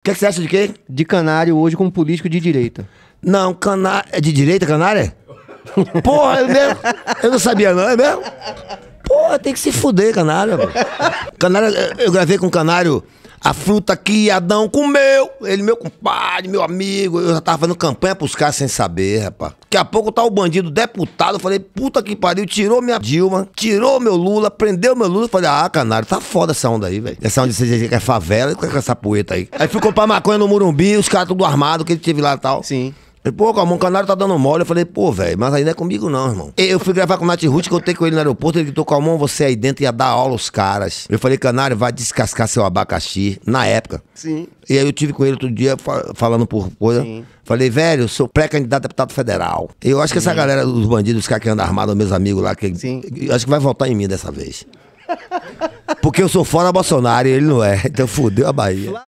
O que, é que, você acha de quê? De canário hoje como político de direita. Não, canário. É de direita, canário? Porra, é mesmo? Eu não sabia, não, é mesmo? Porra, tem que se fuder, canário. Canário, eu gravei com canário a fruta que Adão comeu, ele meu compadre, meu amigo, eu já tava fazendo campanha pros caras sem saber, rapaz. Daqui a pouco tá o bandido deputado, eu falei, puta que pariu, tirou minha Dilma, tirou meu Lula, prendeu meu Lula. Eu falei, ah, canário, tá foda essa onda aí, velho. Essa onda de CGG que é favela, com essa poeta aí. Aí fui comprar maconha no Murumbi, os caras tudo armado, que ele teve lá e tal. Sim. Pô, calma, o canário tá dando mole. Eu falei, pô, velho, mas aí não é comigo não, irmão. Eu fui gravar com o Nath Ruth, que eu tenho com ele no aeroporto. Ele gritou, mão, você aí dentro ia dar aula aos caras. Eu falei, canário, vai descascar seu abacaxi. Na época. Sim. E aí eu tive com ele outro dia, falando por coisa. Sim. Falei, velho, sou pré-candidato a deputado federal. Eu acho que essa galera dos bandidos, os caras que andam armados, meus amigos lá, que, Sim. acho que vai votar em mim dessa vez. Porque eu sou fora Bolsonaro e ele não é. Então fudeu a Bahia.